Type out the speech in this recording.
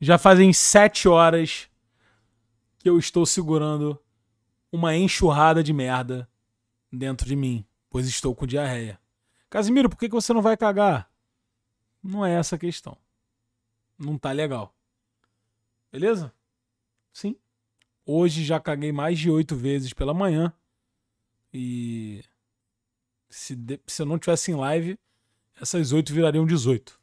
Já fazem sete horas que eu estou segurando uma enxurrada de merda dentro de mim, pois estou com diarreia. Casimiro, por que você não vai cagar? Não é essa a questão. Não tá legal. Beleza? Sim. Hoje já caguei mais de oito vezes pela manhã. E se, de... se eu não tivesse em live, essas oito virariam 18.